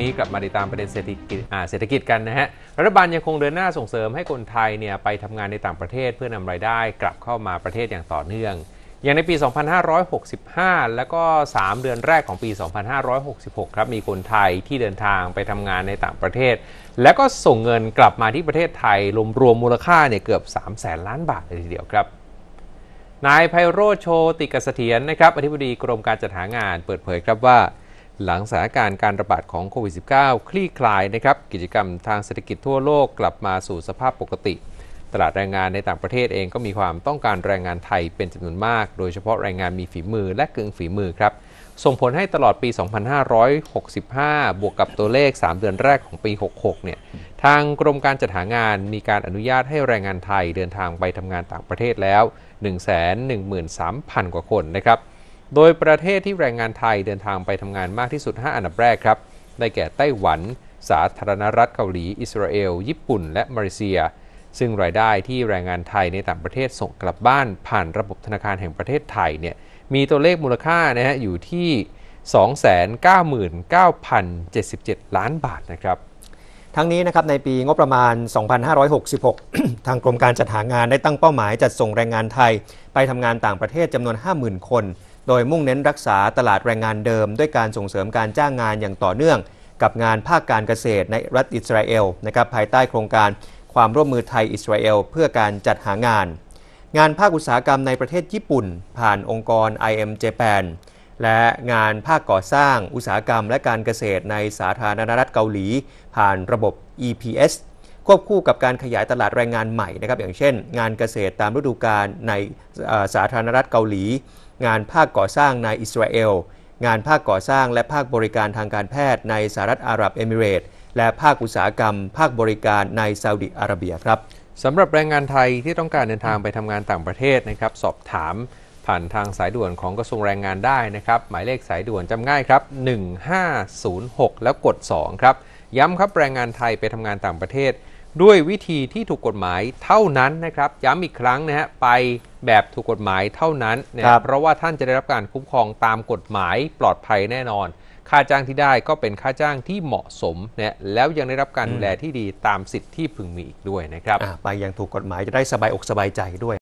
นี้กลับมาติดตามประเด็นเศรษฐกิจเศรษฐกิจกันนะฮะรัฐบาลยังคงเดินหน้าส่งเสริมให้คนไทยเนี่ย ไปทำงานในต่างประเทศเพื่อนำรายได้ กลับเข้ามาประเทศอย่างต่อเนื่อง อย่างในปี 2565 แล้วก็ 3 เดือนแรกของปี 2566 ครับมีคนไทยที่เดินทางไปทำงานในต่างประเทศ แล้วก็ส่งเงินกลับมาที่ประเทศไทยรวมรวมมูลค่าเนี่ยเกือบ3 0 0แสนล้านบาทเลยทีเดียวครับ นายไพโรธโชติกสเสถียรนะครับอธิบดีกรมการจัดหางานเปิดเผยครับว่าหลังสถานการณ์การระบาดของโควิด -19 คลี่คลายนะครับ กิจกรรมทางเศรษฐกิจทั่วโลกกลับมาสู่สภาพปกติ ตลาดแรงงานในต่างประเทศเองก็มีความต้องการแรงงานไทยเป็นจำนวนมาก โดยเฉพาะแรงงานมีฝีมือและกึ่งฝีมือครับ ส่งผลให้ตลอดปี 2565 บวกกับตัวเลข 3 เดือนแรกของปี 66เนี่ยทางกรมการจัดหางานมีการอนุญาตให้แรงงานไทยเดินทางไปทำงานต่างประเทศแล้ว113,000 กว่าคนนะครับโดยประเทศที่แรงงานไทยเดินทางไปทำงานมากที่สุด 5 อันดับแรกครับ ได้แก่ไต้หวัน สาธารณรัฐเกาหลี อิสราเอล ญี่ปุ่น และมาเลเซีย ซึ่งรายได้ที่แรงงานไทยในต่างประเทศส่งกลับบ้านผ่านระบบธนาคารแห่งประเทศไทยเนี่ย มีตัวเลขมูลค่านะฮะ อยู่ที่ 299,077 ล้านบาทนะครับ ทั้งนี้นะครับ ในปีงบประมาณ 2566 ทางกรมการจัดหางานได้ตั้งเป้าหมายจัดส่งแรงงานไทย ไปทำงานต่างประเทศจำนวน 50,000 คนโดยมุ่งเน้นรักษาตลาดแรงงานเดิมด้วยการส่งเสริมการจ้างงานอย่างต่อเนื่อง กับงานภาคการเกษตรในรัฐอิสราเอลนะครับภายใต้โครงการความร่วมมือไทยอิสราเอลเพื่อการจัดหางาน งานภาคอุตสาหกรรมในประเทศญี่ปุ่นผ่านองค์กร IM Japan และงานภาคก่อสร้างอุตสาหกรรมและการเกษตรในสาธารณรัฐเกาหลีผ่านระบบ EPS ควบคู่กับการขยายตลาดแรงงานใหม่นะครับอย่างเช่น งานเกษตรตามฤดูกาลในสาธารณรัฐเกาหลี งานภาคก่อสร้างในอิสราเอลงานภาคก่อสร้างและภาคบริการทางการแพทย์ในสหรัฐอาหรับเอมิเรตส์และภาคอุตสาหกรรม ภาคบริการในซาอุดิอาระเบียครับสำหรับแรงงานไทยที่ต้องการเดินทางไปทำงานต่างประเทศนะครับสอบถามผ่านทางสายด่วนของกระทรวงแรงงานได้นะครับ หมายเลขสายด่วนจำง่ายครับ 1506 แล้วกด2ครับย้ำครับแรงงานไทยไปทำงานต่างประเทศด้วยวิธีที่ถูกกฎหมายเท่านั้นนะครับย้ำอีกครั้งนะฮะไปแบบถูกกฎหมายเท่านั้นนะครับเพราะว่าท่านจะได้รับการคุ้มครองตามกฎหมายปลอดภัยแน่นอน ค่าจ้างที่ได้ก็เป็นค่าจ้างที่เหมาะสมนะแล้วยังได้รับการดูแลที่ดีตามสิทธิ์ที่พึงมีอีกด้วยนะครับไปอย่างถูกกฎหมายจะได้สบายอกสบายใจด้วย